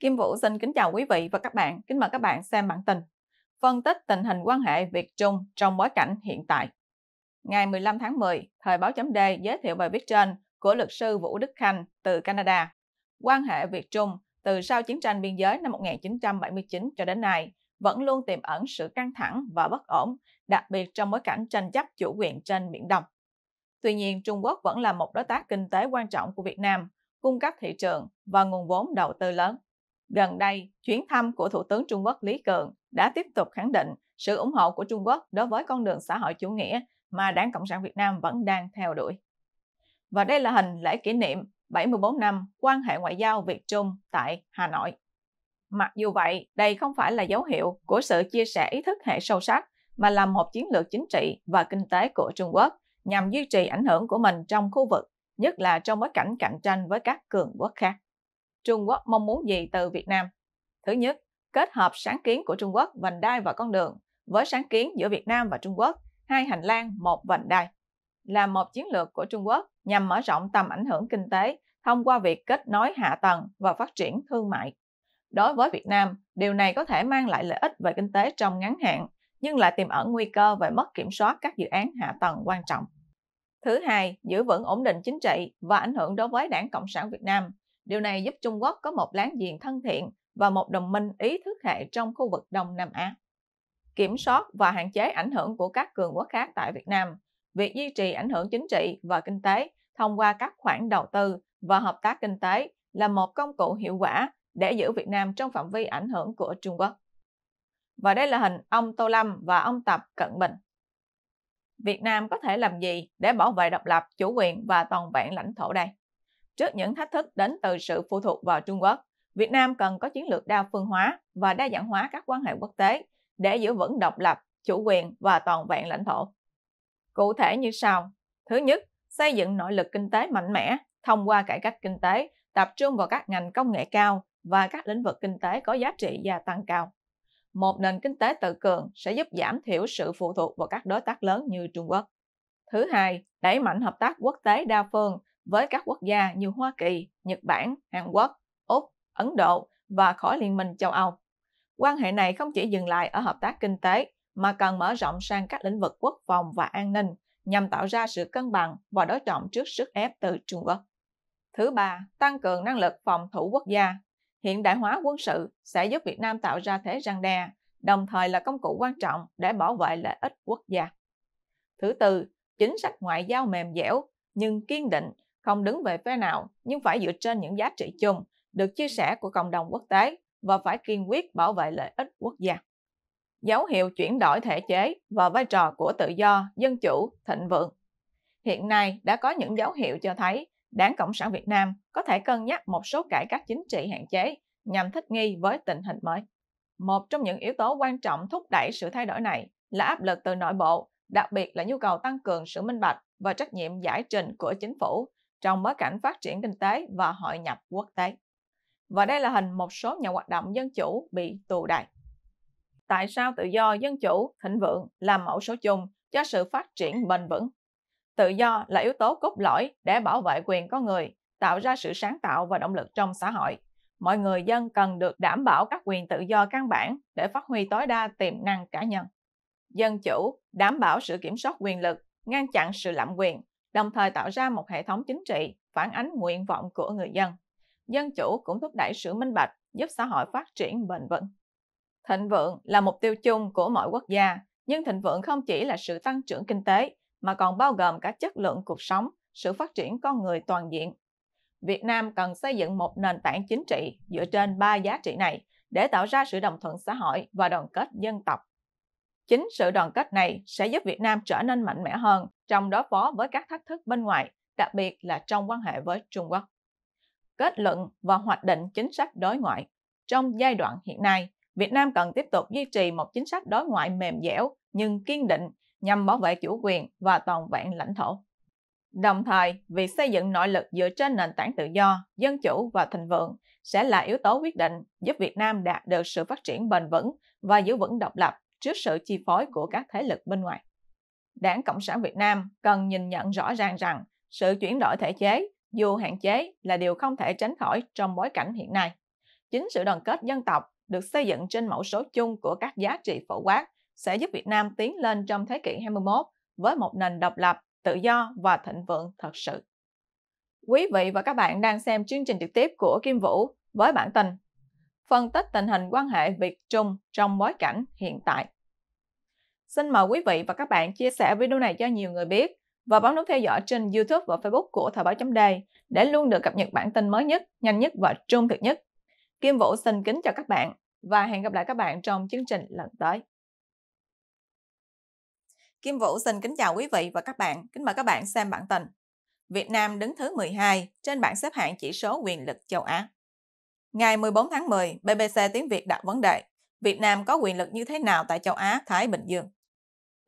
Kim Vũ xin kính chào quý vị và các bạn. Kính mời các bạn xem bản tin. Phân tích tình hình quan hệ Việt-Trung trong bối cảnh hiện tại. Ngày 15 tháng 10, Thời báo chấm D giới thiệu bài viết trên của luật sư Vũ Đức Khanh từ Canada. Quan hệ Việt-Trung từ sau chiến tranh biên giới năm 1979 cho đến nay vẫn luôn tiềm ẩn sự căng thẳng và bất ổn, đặc biệt trong bối cảnh tranh chấp chủ quyền trên Biển Đông. Tuy nhiên, Trung Quốc vẫn là một đối tác kinh tế quan trọng của Việt Nam, cung cấp thị trường và nguồn vốn đầu tư lớn. Gần đây, chuyến thăm của Thủ tướng Trung Quốc Lý Cường đã tiếp tục khẳng định sự ủng hộ của Trung Quốc đối với con đường xã hội chủ nghĩa mà Đảng Cộng sản Việt Nam vẫn đang theo đuổi. Và đây là hình lễ kỷ niệm 74 năm quan hệ ngoại giao Việt Trung tại Hà Nội. Mặc dù vậy, đây không phải là dấu hiệu của sự chia sẻ ý thức hệ sâu sắc mà là một chiến lược chính trị và kinh tế của Trung Quốc nhằm duy trì ảnh hưởng của mình trong khu vực, nhất là trong bối cảnh cạnh tranh với các cường quốc khác. Trung Quốc mong muốn gì từ Việt Nam. Thứ nhất, kết hợp sáng kiến của Trung Quốc vành đai và con đường với sáng kiến giữa Việt Nam và Trung Quốc, hai hành lang, một vành đai, là một chiến lược của Trung Quốc nhằm mở rộng tầm ảnh hưởng kinh tế thông qua việc kết nối hạ tầng và phát triển thương mại. Đối với Việt Nam, điều này có thể mang lại lợi ích về kinh tế trong ngắn hạn, nhưng lại tiềm ẩn nguy cơ về mất kiểm soát các dự án hạ tầng quan trọng. Thứ hai, giữ vững ổn định chính trị và ảnh hưởng đối với Đảng Cộng sản Việt Nam Điều này giúp Trung Quốc có một láng giềng thân thiện và một đồng minh ý thức hệ trong khu vực Đông Nam Á. Kiểm soát và hạn chế ảnh hưởng của các cường quốc khác tại Việt Nam, việc duy trì ảnh hưởng chính trị và kinh tế thông qua các khoản đầu tư và hợp tác kinh tế là một công cụ hiệu quả để giữ Việt Nam trong phạm vi ảnh hưởng của Trung Quốc. Và đây là hình ông Tô Lâm và ông Tập Cận Bình. Việt Nam có thể làm gì để bảo vệ độc lập, chủ quyền và toàn vẹn lãnh thổ đây? Trước những thách thức đến từ sự phụ thuộc vào Trung Quốc, Việt Nam cần có chiến lược đa phương hóa và đa dạng hóa các quan hệ quốc tế để giữ vững độc lập, chủ quyền và toàn vẹn lãnh thổ. Cụ thể như sau. Thứ nhất, xây dựng nội lực kinh tế mạnh mẽ thông qua cải cách kinh tế, tập trung vào các ngành công nghệ cao và các lĩnh vực kinh tế có giá trị gia tăng cao. Một nền kinh tế tự cường sẽ giúp giảm thiểu sự phụ thuộc vào các đối tác lớn như Trung Quốc. Thứ hai, đẩy mạnh hợp tác quốc tế đa phương với các quốc gia như Hoa Kỳ, Nhật Bản, Hàn Quốc, Úc, Ấn Độ và khỏi Liên minh châu Âu. Quan hệ này không chỉ dừng lại ở hợp tác kinh tế mà cần mở rộng sang các lĩnh vực quốc phòng và an ninh nhằm tạo ra sự cân bằng và đối trọng trước sức ép từ Trung Quốc. Thứ ba, tăng cường năng lực phòng thủ quốc gia. Hiện đại hóa quân sự sẽ giúp Việt Nam tạo ra thế răng đe, đồng thời là công cụ quan trọng để bảo vệ lợi ích quốc gia. Thứ tư, chính sách ngoại giao mềm dẻo nhưng kiên định không đứng về phe nào nhưng phải dựa trên những giá trị chung được chia sẻ của cộng đồng quốc tế và phải kiên quyết bảo vệ lợi ích quốc gia. Dấu hiệu chuyển đổi thể chế và vai trò của tự do, dân chủ, thịnh vượng. Hiện nay đã có những dấu hiệu cho thấy Đảng Cộng sản Việt Nam có thể cân nhắc một số cải cách chính trị hạn chế nhằm thích nghi với tình hình mới. Một trong những yếu tố quan trọng thúc đẩy sự thay đổi này là áp lực từ nội bộ, đặc biệt là nhu cầu tăng cường sự minh bạch và trách nhiệm giải trình của chính phủ trong bối cảnh phát triển kinh tế và hội nhập quốc tế. Và đây là hình một số nhà hoạt động dân chủ bị tù đày. Tại sao tự do, dân chủ, thịnh vượng là mẫu số chung cho sự phát triển bền vững? Tự do là yếu tố cốt lõi để bảo vệ quyền con người, tạo ra sự sáng tạo và động lực trong xã hội. Mọi người dân cần được đảm bảo các quyền tự do căn bản để phát huy tối đa tiềm năng cá nhân. Dân chủ đảm bảo sự kiểm soát quyền lực, ngăn chặn sự lạm quyền, đồng thời tạo ra một hệ thống chính trị phản ánh nguyện vọng của người dân. Dân chủ cũng thúc đẩy sự minh bạch, giúp xã hội phát triển bền vững. Thịnh vượng là mục tiêu chung của mọi quốc gia, nhưng thịnh vượng không chỉ là sự tăng trưởng kinh tế mà còn bao gồm cả chất lượng cuộc sống, sự phát triển con người toàn diện. Việt Nam cần xây dựng một nền tảng chính trị dựa trên ba giá trị này để tạo ra sự đồng thuận xã hội và đoàn kết dân tộc. Chính sự đoàn kết này sẽ giúp Việt Nam trở nên mạnh mẽ hơn trong đối phó với các thách thức bên ngoài, đặc biệt là trong quan hệ với Trung Quốc. Kết luận và hoạch định chính sách đối ngoại Trong giai đoạn hiện nay, Việt Nam cần tiếp tục duy trì một chính sách đối ngoại mềm dẻo nhưng kiên định nhằm bảo vệ chủ quyền và toàn vẹn lãnh thổ. Đồng thời, việc xây dựng nội lực dựa trên nền tảng tự do, dân chủ và thịnh vượng sẽ là yếu tố quyết định giúp Việt Nam đạt được sự phát triển bền vững và giữ vững độc lập trước sự chi phối của các thế lực bên ngoài. Đảng Cộng sản Việt Nam cần nhìn nhận rõ ràng rằng sự chuyển đổi thể chế dù hạn chế là điều không thể tránh khỏi trong bối cảnh hiện nay. Chính sự đoàn kết dân tộc được xây dựng trên mẫu số chung của các giá trị phổ quát sẽ giúp Việt Nam tiến lên trong thế kỷ 21 với một nền độc lập, tự do và thịnh vượng thật sự. Quý vị và các bạn đang xem chương trình trực tiếp của Kim Vũ với bản tin phân tích tình hình quan hệ Việt Trung trong bối cảnh hiện tại. Xin mời quý vị và các bạn chia sẻ video này cho nhiều người biết và bấm nút theo dõi trên YouTube và Facebook của Thời báo chấm đề để luôn được cập nhật bản tin mới nhất, nhanh nhất và trung thực nhất. Kim Vũ xin kính chào các bạn và hẹn gặp lại các bạn trong chương trình lần tới. Kim Vũ xin kính chào quý vị và các bạn. Kính mời các bạn xem bản tin. Việt Nam đứng thứ 12 trên bảng xếp hạng chỉ số quyền lực châu Á. Ngày 14 tháng 10, BBC tiếng Việt đặt vấn đề Việt Nam có quyền lực như thế nào tại châu Á, Thái Bình Dương?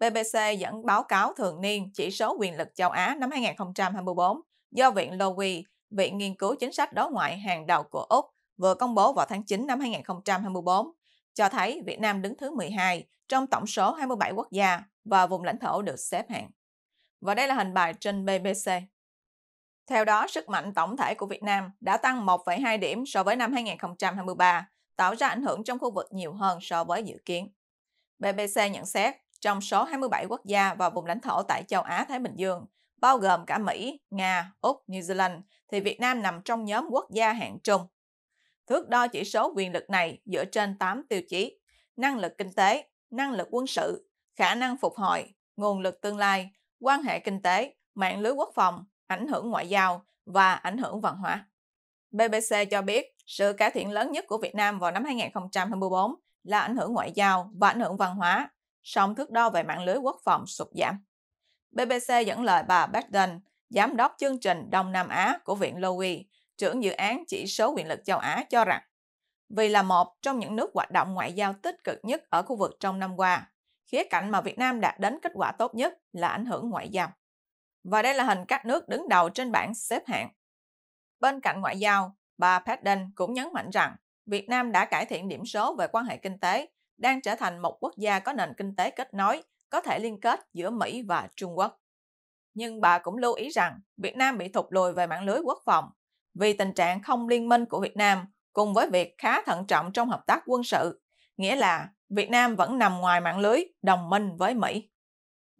BBC dẫn báo cáo thường niên chỉ số quyền lực châu Á năm 2024 do Viện Lowy, Viện Nghiên cứu Chính sách Đối ngoại hàng đầu của Úc, vừa công bố vào tháng 9 năm 2024, cho thấy Việt Nam đứng thứ 12 trong tổng số 27 quốc gia và vùng lãnh thổ được xếp hạng. Và đây là hình bài trên BBC. Theo đó, sức mạnh tổng thể của Việt Nam đã tăng 1,2 điểm so với năm 2023, tạo ra ảnh hưởng trong khu vực nhiều hơn so với dự kiến. BBC nhận xét, trong số 27 quốc gia và vùng lãnh thổ tại châu Á-Thái Bình Dương, bao gồm cả Mỹ, Nga, Úc, New Zealand, thì Việt Nam nằm trong nhóm quốc gia hạng trung. Thước đo chỉ số quyền lực này dựa trên 8 tiêu chí, năng lực kinh tế, năng lực quân sự, khả năng phục hồi, nguồn lực tương lai, quan hệ kinh tế, mạng lưới quốc phòng, ảnh hưởng ngoại giao và ảnh hưởng văn hóa. BBC cho biết sự cải thiện lớn nhất của Việt Nam vào năm 2024 là ảnh hưởng ngoại giao và ảnh hưởng văn hóa, song thước đo về mạng lưới quốc phòng sụt giảm. BBC dẫn lời bà Biden, giám đốc chương trình Đông Nam Á của Viện Lowy, trưởng dự án chỉ số quyền lực châu Á cho rằng, vì là một trong những nước hoạt động ngoại giao tích cực nhất ở khu vực trong năm qua, khía cạnh mà Việt Nam đạt đến kết quả tốt nhất là ảnh hưởng ngoại giao và đây là hình các nước đứng đầu trên bảng xếp hạng. Bên cạnh ngoại giao, bà Padden cũng nhấn mạnh rằng Việt Nam đã cải thiện điểm số về quan hệ kinh tế, đang trở thành một quốc gia có nền kinh tế kết nối, có thể liên kết giữa Mỹ và Trung Quốc. Nhưng bà cũng lưu ý rằng Việt Nam bị thụt lùi về mạng lưới quốc phòng vì tình trạng không liên minh của Việt Nam cùng với việc khá thận trọng trong hợp tác quân sự, nghĩa là Việt Nam vẫn nằm ngoài mạng lưới đồng minh với Mỹ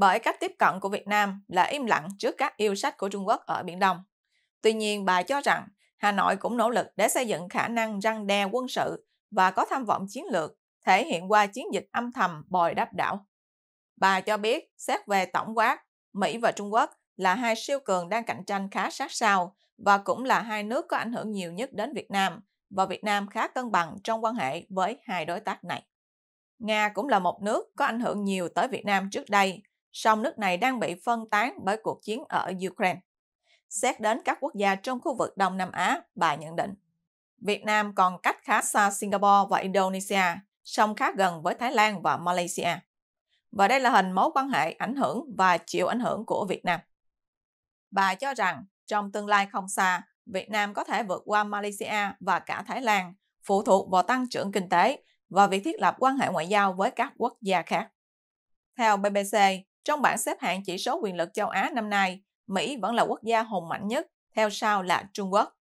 bởi cách tiếp cận của Việt Nam là im lặng trước các yêu sách của Trung Quốc ở Biển Đông. Tuy nhiên, bà cho rằng Hà Nội cũng nỗ lực để xây dựng khả năng răng đe quân sự và có tham vọng chiến lược, thể hiện qua chiến dịch âm thầm bồi đắp đảo. Bà cho biết, xét về tổng quát, Mỹ và Trung Quốc là hai siêu cường đang cạnh tranh khá sát sao và cũng là hai nước có ảnh hưởng nhiều nhất đến Việt Nam và Việt Nam khá cân bằng trong quan hệ với hai đối tác này. Nga cũng là một nước có ảnh hưởng nhiều tới Việt Nam trước đây song nước này đang bị phân tán bởi cuộc chiến ở Ukraine. Xét đến các quốc gia trong khu vực Đông Nam Á, bà nhận định, Việt Nam còn cách khá xa Singapore và Indonesia, song khá gần với Thái Lan và Malaysia. Và đây là hình mối quan hệ ảnh hưởng và chịu ảnh hưởng của Việt Nam. Bà cho rằng trong tương lai không xa, Việt Nam có thể vượt qua Malaysia và cả Thái Lan, phụ thuộc vào tăng trưởng kinh tế và việc thiết lập quan hệ ngoại giao với các quốc gia khác. Theo BBC, trong bảng xếp hạng chỉ số quyền lực châu Á năm nay, Mỹ vẫn là quốc gia hùng mạnh nhất, theo sau là Trung Quốc.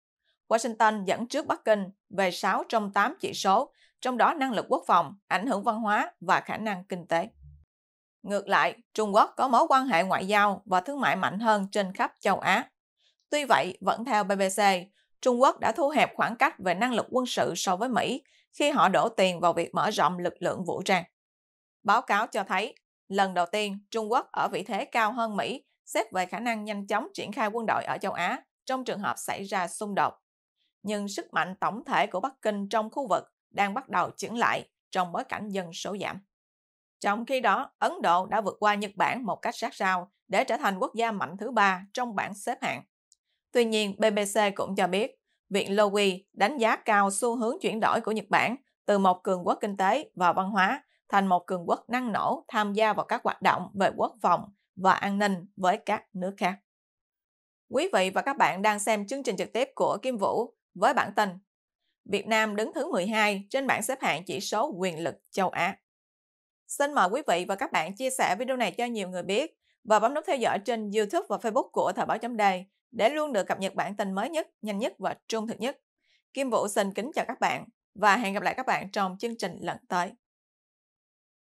Washington dẫn trước Bắc Kinh về 6 trong 8 chỉ số, trong đó năng lực quốc phòng, ảnh hưởng văn hóa và khả năng kinh tế. Ngược lại, Trung Quốc có mối quan hệ ngoại giao và thương mại mạnh hơn trên khắp châu Á. Tuy vậy, vẫn theo BBC, Trung Quốc đã thu hẹp khoảng cách về năng lực quân sự so với Mỹ khi họ đổ tiền vào việc mở rộng lực lượng vũ trang. Báo cáo cho thấy Lần đầu tiên, Trung Quốc ở vị thế cao hơn Mỹ xét về khả năng nhanh chóng triển khai quân đội ở châu Á trong trường hợp xảy ra xung đột. Nhưng sức mạnh tổng thể của Bắc Kinh trong khu vực đang bắt đầu chững lại trong bối cảnh dân số giảm. Trong khi đó, Ấn Độ đã vượt qua Nhật Bản một cách sát sao để trở thành quốc gia mạnh thứ ba trong bảng xếp hạng. Tuy nhiên, BBC cũng cho biết, Viện Lowy đánh giá cao xu hướng chuyển đổi của Nhật Bản từ một cường quốc kinh tế và văn hóa thành một cường quốc năng nổ tham gia vào các hoạt động về quốc phòng và an ninh với các nước khác. Quý vị và các bạn đang xem chương trình trực tiếp của Kim Vũ với bản tin Việt Nam đứng thứ 12 trên bảng xếp hạng chỉ số quyền lực châu Á. Xin mời quý vị và các bạn chia sẻ video này cho nhiều người biết và bấm nút theo dõi trên YouTube và Facebook của Thời báo chấm đề để luôn được cập nhật bản tin mới nhất, nhanh nhất và trung thực nhất. Kim Vũ xin kính chào các bạn và hẹn gặp lại các bạn trong chương trình lần tới.